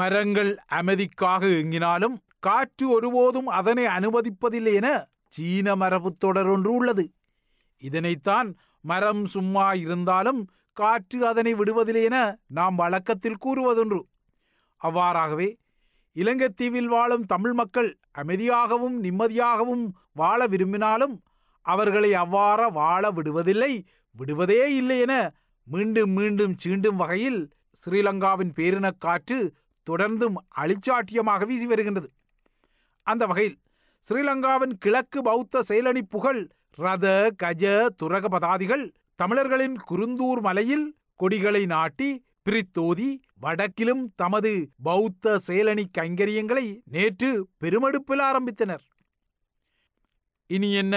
மரங்கள் அமைதிக்காக இயங்கினாலும் காற்று ஒருபோதும் அதனை அனுமதிப்பதில்லை என சீன மரபு தொடர் ஒன்று உள்ளது இதனைத்தான் மரம் சும்மா இருந்தாலும் காற்று அதனை விடுவதில்லை என நாம் வழக்கத்தில் கூறுவதொன்று அவ்வாறாகவே இலங்கைத்தீவில் வாழும் தமிழ் மக்கள் அமைதியாகவும் நிம்மதியாகவும் வாழ விரும்பினாலும் அவர்களை அவ்வாற வாழ விடுவதில்லை விடுவதே இல்லை என மீண்டும் மீண்டும் சீண்டும் வகையில் ஸ்ரீலங்காவின் காற்று தொடர்ந்தும் அழிச்சாட்டியமாக வீசி வருகின்றது அந்த வகையில் ஸ்ரீலங்காவின் கிழக்கு பௌத்த செயலணி புகழ் ரத கஜ துரக பதாதிகள் தமிழர்களின் குருந்தூர் மலையில் கொடிகளை நாட்டி பிரித்தோதி வடக்கிலும் தமது பௌத்த செயலணி கைங்கரியங்களை நேற்று பெருமெடுப்பில் ஆரம்பித்தனர் இனி என்ன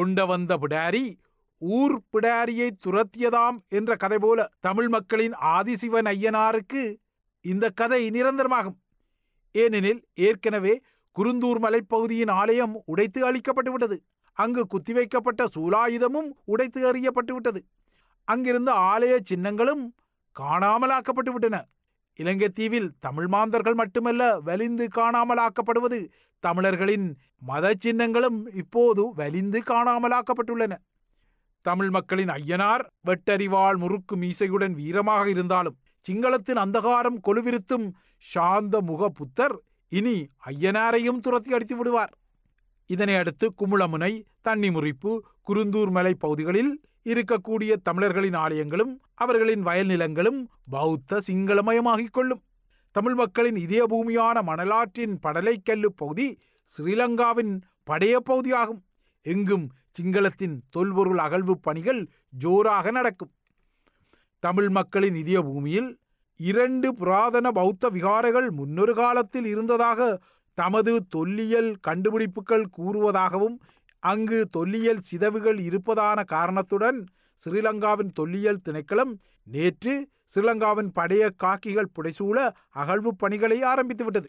உண்ட வந்த பிடாரி ஊர் பிடாரியை துரத்தியதாம் என்ற கதை போல தமிழ் மக்களின் ஆதிசிவன் ஐயனாருக்கு இந்த கதை நிரந்தரமாகும் ஏனெனில் ஏற்கனவே குருந்தூர் மலைப்பகுதியின் ஆலயம் உடைத்து அழிக்கப்பட்டுவிட்டது அங்கு குத்திவைக்கப்பட்ட சூலாயுதமும் உடைத்து அறியப்பட்டுவிட்டது அங்கிருந்த ஆலய சின்னங்களும் காணாமலாக்கப்பட்டுவிட்டன இலங்கை தீவில் தமிழ் மாந்தர்கள் மட்டுமல்ல வலிந்து காணாமலாக்கப்படுவது தமிழர்களின் மத சின்னங்களும் இப்போது வலிந்து காணாமலாக்கப்பட்டுள்ளன தமிழ் மக்களின் ஐயனார் வெட்டறிவாள் முறுக்கு மீசையுடன் வீரமாக இருந்தாலும் சிங்களத்தின் அந்தகாரம் கொலுவிருத்தும் சாந்த முக புத்தர் இனி ஐயனாரையும் துரத்தி அடித்து விடுவார் இதனை அடுத்து குமுளமுனை முறிப்பு குருந்தூர் மலை பகுதிகளில் இருக்கக்கூடிய தமிழர்களின் ஆலயங்களும் அவர்களின் வயல் நிலங்களும் பௌத்த சிங்களமயமாகிக் கொள்ளும் தமிழ் மக்களின் இதய பூமியான மணலாற்றின் படலைக்கல்லு பகுதி ஸ்ரீலங்காவின் படைய பகுதியாகும் எங்கும் சிங்களத்தின் தொல்பொருள் அகழ்வு பணிகள் ஜோராக நடக்கும் தமிழ் மக்களின் இதய பூமியில் இரண்டு புராதன பௌத்த விகாரங்கள் முன்னொரு காலத்தில் இருந்ததாக தமது தொல்லியல் கண்டுபிடிப்புகள் கூறுவதாகவும் அங்கு தொல்லியல் சிதவுகள் இருப்பதான காரணத்துடன் ஸ்ரீலங்காவின் தொல்லியல் திணைக்களம் நேற்று ஸ்ரீலங்காவின் படைய காக்கிகள் புடைசூழ அகழ்வு பணிகளை ஆரம்பித்துவிட்டது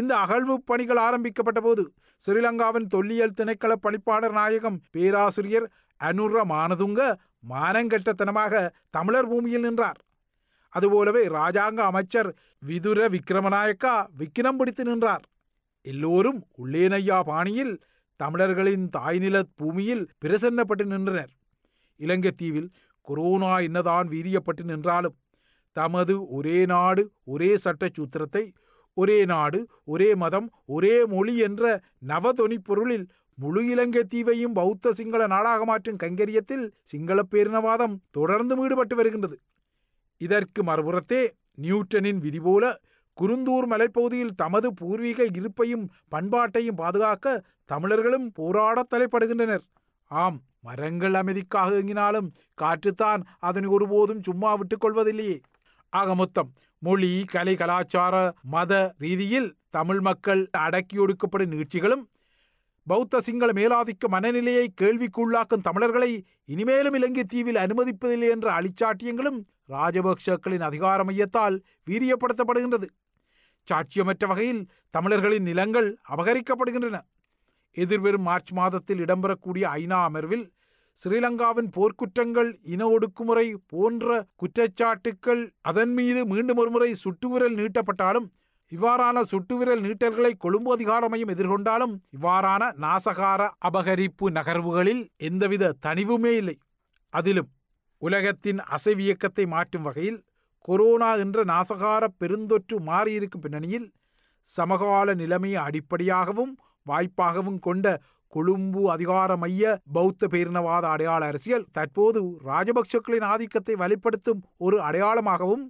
இந்த அகழ்வு பணிகள் ஆரம்பிக்கப்பட்ட போது ஸ்ரீலங்காவின் தொல்லியல் திணைக்கள பணிப்பாளர் நாயகம் பேராசிரியர் அனுர்ரமானதுங்க மானங்கெட்டத்தனமாக தமிழர் பூமியில் நின்றார் அதுபோலவே ராஜாங்க அமைச்சர் விதுர விக்ரமநாயக்கா விக்கினம் பிடித்து நின்றார் எல்லோரும் உள்ளேனையா பாணியில் தமிழர்களின் தாய்நில பூமியில் பிரசன்னப்பட்டு நின்றனர் இலங்கை தீவில் கொரோனா என்னதான் வீரியப்பட்டு நின்றாலும் தமது ஒரே நாடு ஒரே சட்ட சூத்திரத்தை ஒரே நாடு ஒரே மதம் ஒரே மொழி என்ற நவதொனி பொருளில் முழு இலங்கை தீவையும் பௌத்த சிங்கள நாடாக மாற்றும் கைங்கரியத்தில் சிங்கள பேரினவாதம் தொடர்ந்து ஈடுபட்டு வருகின்றது இதற்கு மறுபுறத்தே நியூட்டனின் விதி போல குருந்தூர் மலைப்பகுதியில் தமது பூர்வீக இருப்பையும் பண்பாட்டையும் பாதுகாக்க தமிழர்களும் போராடத் தலைப்படுகின்றனர் ஆம் மரங்கள் அமைதிக்காக இயங்கினாலும் காற்றுத்தான் அதனை ஒருபோதும் சும்மா விட்டுக் கொள்வதில்லையே ஆக மொத்தம் மொழி கலை கலாச்சார மத ரீதியில் தமிழ் மக்கள் அடக்கி ஒடுக்கப்படும் நிகழ்ச்சிகளும் பௌத்த சிங்கள மேலாதிக்க மனநிலையை கேள்விக்குள்ளாக்கும் தமிழர்களை இனிமேலும் இலங்கை தீவில் அனுமதிப்பதில்லை என்ற அழிச்சாட்டியங்களும் ராஜபக்ஷக்களின் அதிகார மையத்தால் வீரியப்படுத்தப்படுகின்றது சாட்சியமற்ற வகையில் தமிழர்களின் நிலங்கள் அபகரிக்கப்படுகின்றன எதிர்வரும் மார்ச் மாதத்தில் இடம்பெறக்கூடிய ஐநா அமர்வில் ஸ்ரீலங்காவின் போர்க்குற்றங்கள் இன ஒடுக்குமுறை போன்ற குற்றச்சாட்டுக்கள் அதன் மீது மீண்டும் ஒருமுறை சுட்டுவிரல் நீட்டப்பட்டாலும் இவ்வாறான சுட்டுவிரல் நீட்டல்களை கொழும்பு அதிகார மையம் எதிர்கொண்டாலும் இவ்வாறான நாசகார அபகரிப்பு நகர்வுகளில் எந்தவித தனிவுமே இல்லை அதிலும் உலகத்தின் அசைவியக்கத்தை மாற்றும் வகையில் கொரோனா என்ற நாசகார பெருந்தொற்று மாறியிருக்கும் பின்னணியில் சமகால நிலைமையை அடிப்படையாகவும் வாய்ப்பாகவும் கொண்ட கொழும்பு அதிகார மைய பௌத்த பேரினவாத அடையாள அரசியல் தற்போது ராஜபக்சக்களின் ஆதிக்கத்தை வலுப்படுத்தும் ஒரு அடையாளமாகவும்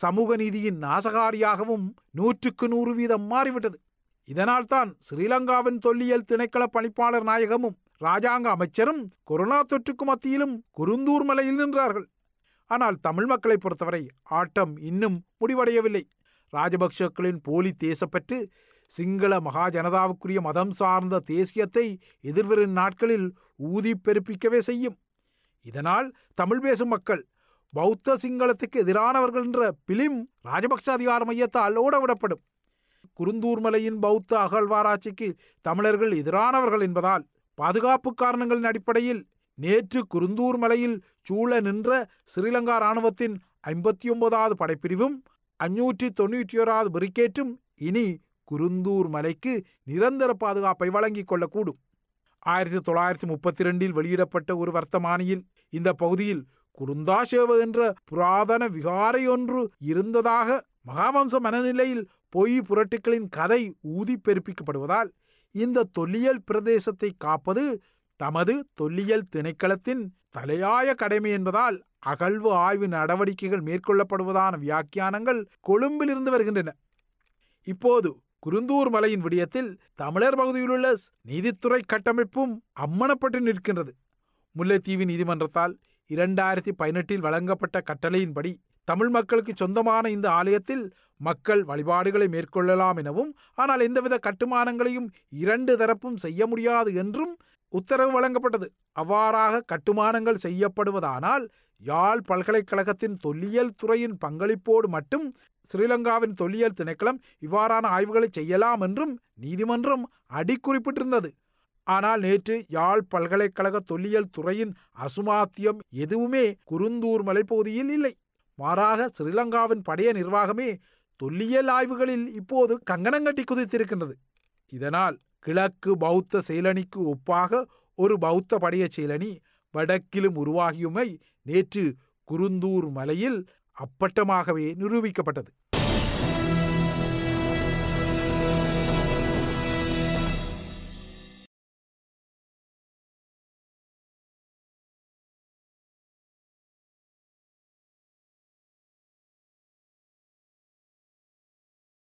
சமூக நீதியின் நாசகாரியாகவும் நூற்றுக்கு நூறு வீதம் மாறிவிட்டது இதனால்தான் ஸ்ரீலங்காவின் தொல்லியல் திணைக்கள பணிப்பாளர் நாயகமும் ராஜாங்க அமைச்சரும் கொரோனா தொற்றுக்கு மத்தியிலும் குருந்தூர் மலையில் நின்றார்கள் ஆனால் தமிழ் மக்களை பொறுத்தவரை ஆட்டம் இன்னும் முடிவடையவில்லை ராஜபக்சக்களின் போலி தேசப்பற்று சிங்கள மகா ஜனதாவுக்குரிய மதம் சார்ந்த தேசியத்தை எதிர்வரும் நாட்களில் ஊதி பெருப்பிக்கவே செய்யும் இதனால் தமிழ் பேசும் மக்கள் பௌத்த சிங்களத்துக்கு எதிரானவர்கள் என்ற பிலிம் ராஜபக்ச அதிகார மையத்தால் ஓடவிடப்படும் குருந்தூர் மலையின் பௌத்த அகழ்வாராய்ச்சிக்கு தமிழர்கள் எதிரானவர்கள் என்பதால் பாதுகாப்பு காரணங்களின் அடிப்படையில் நேற்று குருந்தூர் மலையில் சூழ நின்ற ஸ்ரீலங்கா இராணுவத்தின் ஐம்பத்தி ஒன்பதாவது படைப்பிரிவும் அஞ்சூற்றி தொன்னூற்றி ஓராவது பிரிக்கேட்டும் இனி குருந்தூர் மலைக்கு நிரந்தர பாதுகாப்பை வழங்கிக் கொள்ளக்கூடும் ஆயிரத்தி தொள்ளாயிரத்தி முப்பத்தி ரெண்டில் வெளியிடப்பட்ட ஒரு வர்த்தமானியில் இந்த பகுதியில் குருந்தாசேவ என்ற புராதன விகாரையொன்று இருந்ததாக மகாவம்ச மனநிலையில் பொய் புரட்டுக்களின் கதை ஊதி பெருப்பிக்கப்படுவதால் இந்த தொல்லியல் பிரதேசத்தை காப்பது தமது தொல்லியல் திணைக்களத்தின் தலையாய கடமை என்பதால் அகழ்வு ஆய்வு நடவடிக்கைகள் மேற்கொள்ளப்படுவதான வியாக்கியானங்கள் கொழும்பிலிருந்து வருகின்றன இப்போது குருந்தூர் மலையின் விடயத்தில் தமிழர் பகுதியிலுள்ள நீதித்துறை கட்டமைப்பும் அம்மனப்பட்டு நிற்கின்றது முல்லைத்தீவு நீதிமன்றத்தால் இரண்டாயிரத்தி பதினெட்டில் வழங்கப்பட்ட கட்டளையின்படி தமிழ் மக்களுக்கு சொந்தமான இந்த ஆலயத்தில் மக்கள் வழிபாடுகளை மேற்கொள்ளலாம் எனவும் ஆனால் எந்தவித கட்டுமானங்களையும் இரண்டு தரப்பும் செய்ய முடியாது என்றும் உத்தரவு வழங்கப்பட்டது அவ்வாறாக கட்டுமானங்கள் செய்யப்படுவதானால் யாழ் பல்கலைக்கழகத்தின் தொல்லியல் துறையின் பங்களிப்போடு மட்டும் ஸ்ரீலங்காவின் தொல்லியல் திணைக்களம் இவ்வாறான ஆய்வுகளை செய்யலாம் என்றும் நீதிமன்றம் அடிக்குறிப்பிட்டிருந்தது ஆனால் நேற்று யாழ் பல்கலைக்கழக தொல்லியல் துறையின் அசுமாத்தியம் எதுவுமே குருந்தூர் மலைப்பகுதியில் இல்லை மாறாக ஸ்ரீலங்காவின் படைய நிர்வாகமே தொல்லியல் ஆய்வுகளில் இப்போது கங்கணங்கட்டி குதித்திருக்கின்றது இதனால் கிழக்கு பௌத்த செயலணிக்கு ஒப்பாக ஒரு பௌத்த படைய செயலணி வடக்கிலும் உருவாகியுமை நேற்று குருந்தூர் மலையில் அப்பட்டமாகவே நிரூபிக்கப்பட்டது